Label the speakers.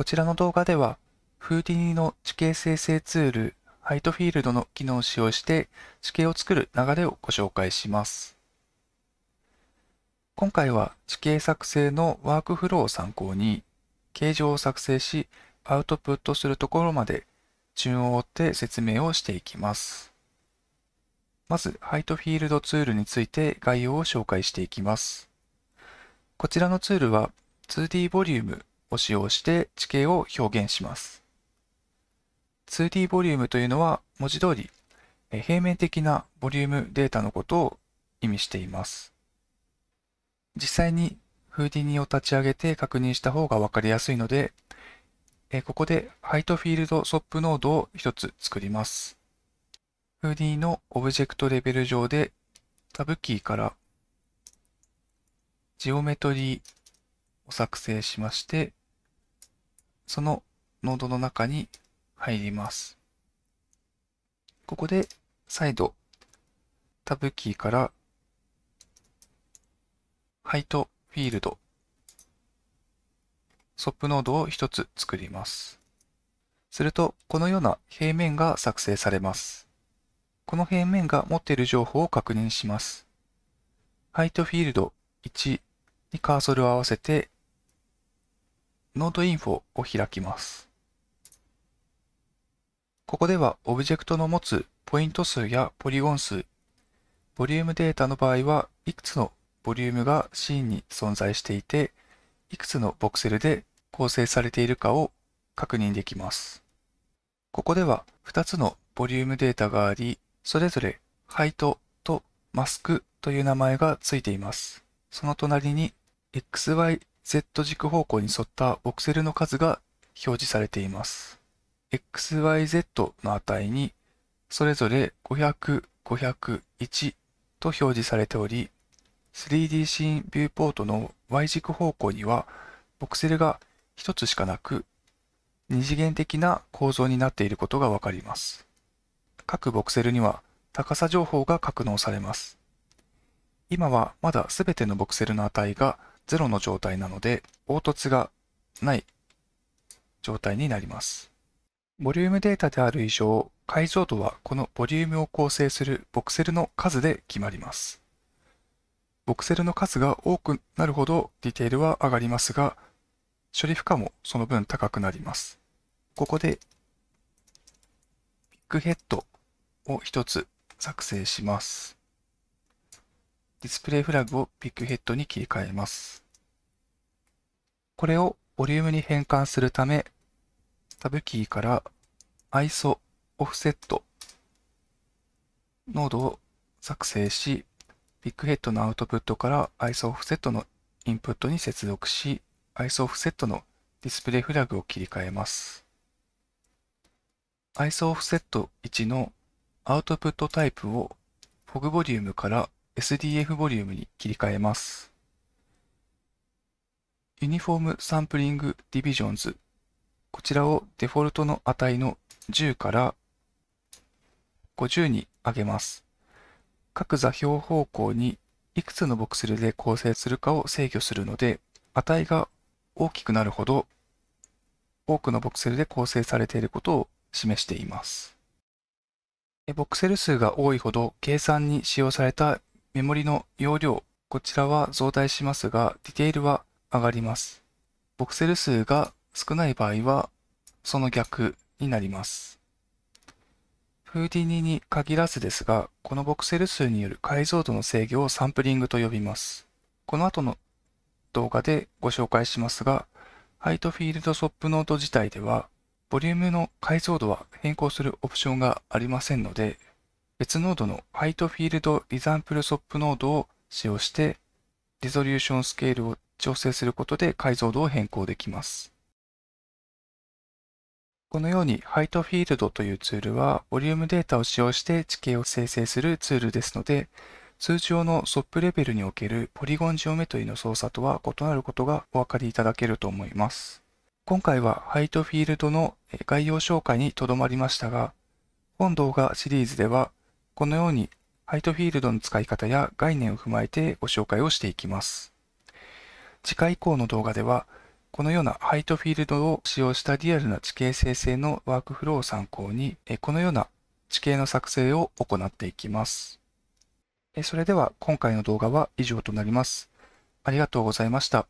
Speaker 1: こちらの動画では、フーディニの地形生成ツール、ハイトフィールドの機能を使用して地形を作る流れをご紹介します。今回は地形作成のワークフローを参考に、形状を作成し、アウトプットするところまで順を追って説明をしていきます。まず、ハイトフィールドツールについて概要を紹介していきます。こちらのツールは 2D ボリュームを使用して地形を表現します。2D ボリュームというのは文字通り平面的なボリュームデータのことを意味しています。実際にフーディニを立ち上げて確認した方が分かりやすいので、ここでハイトフィールドソップノードを1つ作ります。フーディのオブジェクトレベル上でタブキーからジオメトリーを作成しまして、そのノードの中に入ります。ここで再度タブキーからハイトフィールドソップノードを1つ作ります。するとこのような平面が作成されます。この平面が持っている情報を確認します。ハイトフィールド1にカーソルを合わせてノートインフォを開きます。ここではオブジェクトの持つポイント数やポリゴン数、ボリュームデータの場合はいくつのボリュームがシーンに存在していて、いくつのボクセルで構成されているかを確認できます。ここでは2つのボリュームデータがあり、それぞれハイトとマスクという名前がついています。その隣に XY Z 軸方向に沿ったボクセルの数が表示されています。XYZ の値にそれぞれ500、501と表示されており、3D シーンビューポートの Y 軸方向にはボクセルが1つしかなく、二次元的な構造になっていることがわかります。各ボクセルには高さ情報が格納されます。今はまだ全てのボクセルの値が0の状態なので、凹凸がない状態になります。ボリュームデータである以上、解像度はこのボリュームを構成するボクセルの数で決まります。ボクセルの数が多くなるほどディテールは上がりますが、処理負荷もその分高くなります。ここで、ピックヘッドを1つ作成します。ディスプレイフラグをピックヘッドに切り替えます。これをボリュームに変換するため、タブキーから ISO オフセットノードを作成し、ビッグヘッドのアウトプットから ISO オフセットのインプットに接続し、ISO オフセットのディスプレイフラグを切り替えます。ISO オフセット1のアウトプットタイプを FOG ボリュームから SDF ボリュームに切り替えます。ユニフォームサンプリングディビジョンズ。こちらをデフォルトの値の10から50に上げます。各座標方向にいくつのボクセルで構成するかを制御するので、値が大きくなるほど多くのボクセルで構成されていることを示しています。ボクセル数が多いほど計算に使用されたメモリの容量、こちらは増大しますが、ディテールは上がります。ボクセル数が少ない場合は、その逆になります。フーディニに限らずですが、このボクセル数による解像度の制御をサンプリングと呼びます。この後の動画でご紹介しますが、ハイトフィールドソップノート自体では、ボリュームの解像度は変更するオプションがありませんので、別ノードのハイトフィールドリザンプルソップノードを使用して、リゾリューションスケールを調整することで解像度を変更できます。このようにハイトフィールドというツールはボリュームデータを使用して地形を生成するツールですので通常の SOP レベルにおけるポリゴンジオメトリの操作とは異なることがお分かりいただけると思います。今回はハイトフィールドの概要紹介にとどまりましたが本動画シリーズではこのようにハイトフィールドの使い方や概念を踏まえてご紹介をしていきます。次回以降の動画では、このようなハイトフィールドを使用したリアルな地形生成のワークフローを参考に、このような地形の作成を行っていきます。それでは今回の動画は以上となります。ありがとうございました。